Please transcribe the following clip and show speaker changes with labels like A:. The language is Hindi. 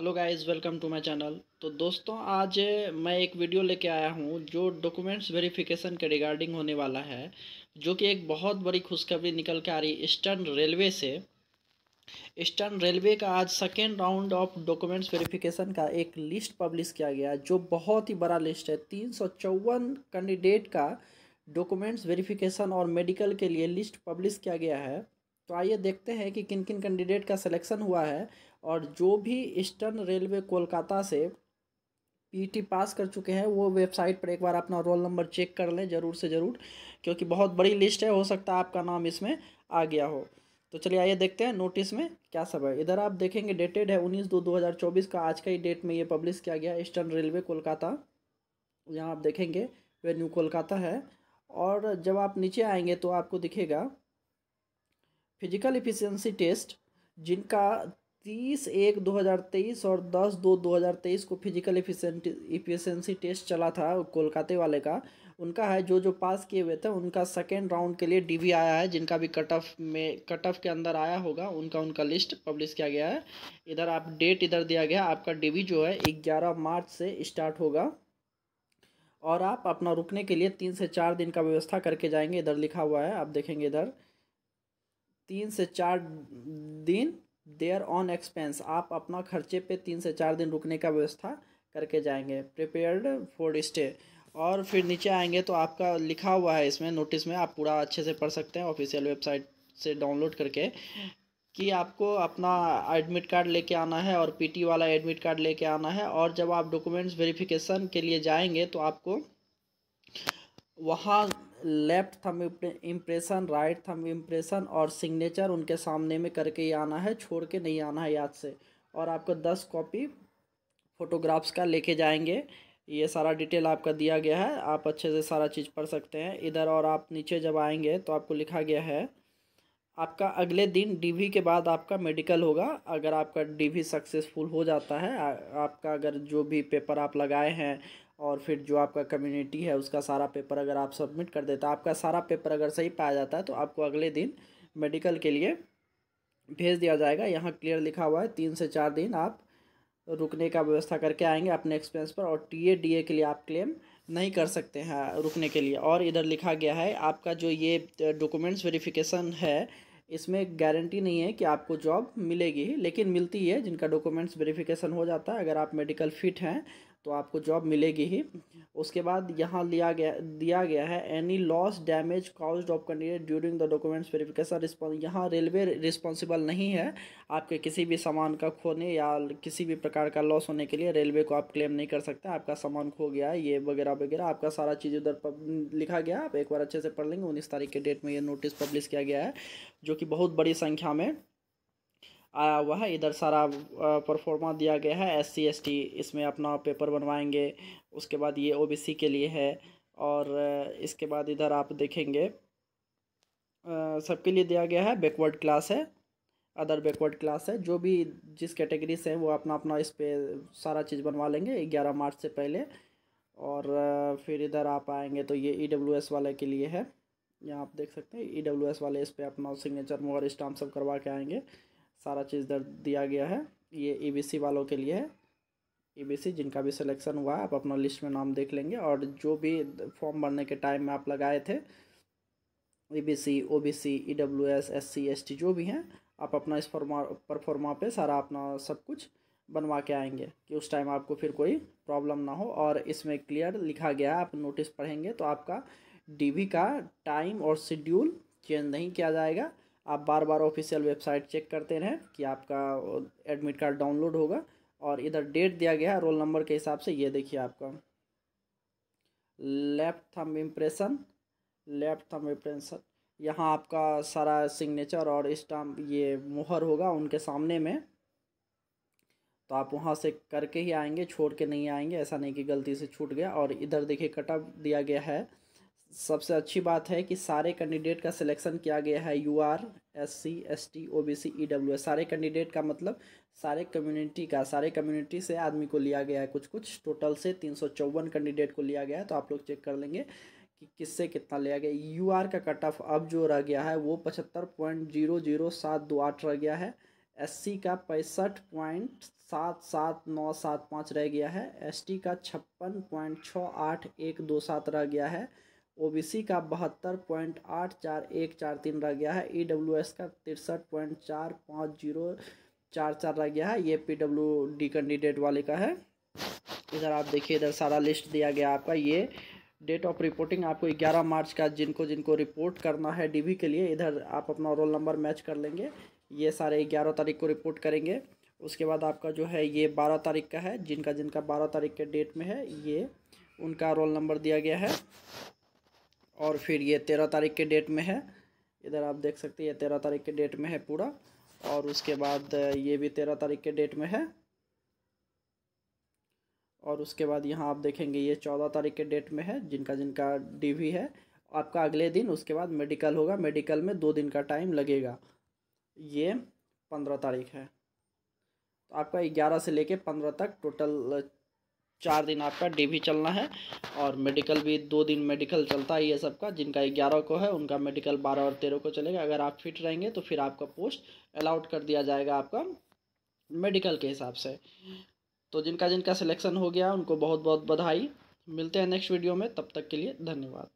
A: hello guys welcome to my channel तो दोस्तों आज मैं एक वीडियो लेके आया हूँ जो डॉक्यूमेंट्स वेरिफिकेशन के रिगार्डिंग होने वाला है जो कि एक बहुत बड़ी खुशखबरी निकल के आ रही ईस्टर्न रेलवे से ईस्टर्न रेलवे का आज second round of documents verification का एक लिस्ट पब्लिश किया गया जो बहुत ही बड़ा लिस्ट है तीन कैंडिडेट का डॉक्यूमेंट्स वेरीफिकेशन और मेडिकल के लिए लिस्ट पब्लिश किया गया है तो आइए देखते हैं कि किन किन कैंडिडेट का सिलेक्शन हुआ है और जो भी ईस्टर्न रेलवे कोलकाता से पीटी पास कर चुके हैं वो वेबसाइट पर एक बार अपना रोल नंबर चेक कर लें ज़रूर से ज़रूर क्योंकि बहुत बड़ी लिस्ट है हो सकता है आपका नाम इसमें आ गया हो तो चलिए आइए देखते हैं नोटिस में क्या सब है इधर आप देखेंगे डेटेड है उन्नीस दो दो हज़ार चौबीस का आज का ही डेट में ये पब्लिश किया गया ईस्टर्न रेलवे कोलकाता यहाँ आप देखेंगे वे न्यू कोलकाता है और जब आप नीचे आएंगे तो आपको दिखेगा फिजिकल इफिशेंसी टेस्ट जिनका तीस एक दो हज़ार तेईस और दस दो दो हज़ार तेईस को फिजिकल इफिशेंसी टेस्ट चला था कोलकाते वाले का उनका है जो जो पास किए हुए थे उनका सेकेंड राउंड के लिए डीवी आया है जिनका भी कट ऑफ में कट ऑफ के अंदर आया होगा उनका उनका लिस्ट पब्लिश किया गया है इधर आप डेट इधर दिया गया आपका डीवी जो है ग्यारह मार्च से स्टार्ट होगा और आप अपना रुकने के लिए तीन से चार दिन का व्यवस्था करके जाएंगे इधर लिखा हुआ है आप देखेंगे इधर तीन से चार दिन देयर ऑन एक्सपेंस आप अपना खर्चे पे तीन से चार दिन रुकने का व्यवस्था करके जाएंगे प्रिपेयर्ड फॉर स्टे और फिर नीचे आएंगे तो आपका लिखा हुआ है इसमें नोटिस में आप पूरा अच्छे से पढ़ सकते हैं ऑफिशियल वेबसाइट से डाउनलोड करके कि आपको अपना एडमिट कार्ड लेके आना है और पीटी वाला एडमिट कार्ड लेके आना है और जब आप डॉक्यूमेंट्स वेरिफिकेशन के लिए जाएंगे तो आपको वहाँ left thumb impression right thumb impression और सिग्नेचर उनके सामने में करके ही आना है छोड़ के नहीं आना है याद से और आपको दस कॉपी फ़ोटोग्राफ्स का लेके जाएंगे ये सारा डिटेल आपका दिया गया है आप अच्छे से सारा चीज़ पढ़ सकते हैं इधर और आप नीचे जब आएंगे तो आपको लिखा गया है आपका अगले दिन डीवी के बाद आपका मेडिकल होगा अगर आपका डीवी सक्सेसफुल हो जाता है आपका अगर जो भी पेपर आप लगाए हैं और फिर जो आपका कम्युनिटी है उसका सारा पेपर अगर आप सबमिट कर देता आपका सारा पेपर अगर सही पाया जाता है तो आपको अगले दिन मेडिकल के लिए भेज दिया जाएगा यहाँ क्लियर लिखा हुआ है तीन से चार दिन आप रुकने का व्यवस्था करके आएंगे अपने एक्सपेंस पर और टी ए डी ए के लिए आप क्लेम नहीं कर सकते हैं रुकने के लिए और इधर लिखा गया है आपका जो ये डॉक्यूमेंट्स वेरिफिकेशन है इसमें गारंटी नहीं है कि आपको जॉब मिलेगी लेकिन मिलती है जिनका डॉक्यूमेंट्स वेरिफिकेशन हो जाता है अगर आप मेडिकल फिट हैं तो आपको जॉब मिलेगी ही उसके बाद यहाँ लिया गया दिया गया है any loss damage cause of candidate during the documents verification response यहाँ रेलवे रिस्पॉन्सिबल नहीं है आपके किसी भी सामान का खोने या किसी भी प्रकार का लॉस होने के लिए रेलवे को आप क्लेम नहीं कर सकते आपका सामान खो गया है ये वगैरह वगैरह आपका सारा चीज़ उधर लिखा गया आप एक बार अच्छे से पढ़ लेंगे उन्नीस तारीख के डेट में ये नोटिस पब्लिश किया गया है जो कि बहुत बड़ी संख्या में आया हुआ है इधर सारा परफॉर्मा दिया गया है एस सी एस टी इसमें अपना पेपर बनवाएंगे उसके बाद ये ओ बी सी के लिए है और इसके बाद इधर आप देखेंगे सबके लिए दिया गया है बैकवर्ड क्लास है अदर बैकवर्ड क्लास है जो भी जिस कैटेगरी से है वो अपना अपना इस पर सारा चीज़ बनवा लेंगे ग्यारह मार्च से पहले और फिर इधर आप आएंगे तो ये ई डब्ल्यू एस वाले के लिए है यहाँ आप देख सकते हैं ई डब्ल्यू एस वाले इस पर अपना सिग्नेचर मोहर स्टाम्प सब करवा के आएंगे सारा चीज़ दर दिया गया है ये ईबीसी वालों के लिए है ईबीसी जिनका भी सिलेक्शन हुआ है आप अपना लिस्ट में नाम देख लेंगे और जो भी फॉर्म भरने के टाइम में आप लगाए थे EBC OBC EWS SC ST जो भी हैं आप अपना इस फॉर्मा परफॉर्मा पे सारा अपना सब कुछ बनवा के आएंगे कि उस टाइम आपको फिर कोई प्रॉब्लम ना हो और इसमें क्लियर लिखा गया है आप नोटिस पढ़ेंगे तो आपका डी का टाइम और शेड्यूल चेंज नहीं किया जाएगा आप बार बार ऑफिशियल वेबसाइट चेक करते रहें कि आपका एडमिट कार्ड डाउनलोड होगा और इधर डेट दिया गया है रोल नंबर के हिसाब से ये देखिए आपका left thumb impression left thumb impression यहाँ आपका सारा सिग्नेचर और स्टाम्प ये मोहर होगा उनके सामने में तो आप वहाँ से करके ही आएंगे छोड़ के नहीं आएंगे ऐसा नहीं कि गलती से छूट गया और इधर देखिए कटअप दिया गया है सबसे अच्छी बात है कि सारे कैंडिडेट का सिलेक्शन किया गया है U R S C S T O B C E W S सारे कैंडिडेट का मतलब सारे कम्युनिटी का सारे कम्युनिटी से आदमी को लिया गया है कुछ कुछ टोटल से तीन सौ चौवन कैंडिडेट को लिया गया है तो आप लोग चेक कर लेंगे कि किससे कितना लिया गया यू आर का कट ऑफ अब जो रह गया है वो पचहत्तर पॉइंट जीरो जीरो सात दो आठ रह गया है एस सी का पैंसठ पॉइंट सात सात नौ सात पाँच रह गया है एस टी का छप्पन पॉइंट छः आठ एक दो सात रह गया है ओबीसी का बहत्तर पॉइंट आठ चार एक चार तीन रह गया है ईडब्ल्यूएस e का तिरसठ पॉइंट चार पाँच जीरो चार चार रह गया है ये डब्ल्यू डी कैंडिडेट वाले का है इधर आप देखिए इधर सारा लिस्ट दिया गया आपका ये डेट ऑफ रिपोर्टिंग आपको ग्यारह मार्च का जिनको जिनको रिपोर्ट करना है डी के लिए इधर आप अपना रोल नंबर मैच कर लेंगे ये सारे ग्यारह तारीख को रिपोर्ट करेंगे उसके बाद आपका जो है ये बारह तारीख का है जिनका जिनका बारह तारीख के डेट में है ये उनका रोल नंबर दिया गया है और फिर ये तेरह तारीख के डेट में है इधर आप देख सकते हैं ये तेरह तारीख के डेट में है पूरा और उसके बाद ये भी तेरह तारीख के डेट में है और उसके बाद यहाँ आप देखेंगे ये चौदह तारीख के डेट में है जिनका जिनका डीवी है आपका अगले दिन उसके बाद मेडिकल होगा मेडिकल में दो दिन का टाइम लगेगा ये पंद्रह तारीख है तो आपका ग्यारह से लेके पंद्रह तक टोटल चार दिन आपका डी भी चलना है और मेडिकल भी दो दिन मेडिकल चलता ही है सबका जिनका ग्यारह को है उनका मेडिकल बारह और तेरह को चलेगा अगर आप फिट रहेंगे तो फिर आपका पोस्ट अलाउट कर दिया जाएगा आपका मेडिकल के हिसाब से तो जिनका जिनका सिलेक्शन हो गया उनको बहुत बहुत बधाई मिलते हैं नेक्स्ट वीडियो में तब तक के लिए धन्यवाद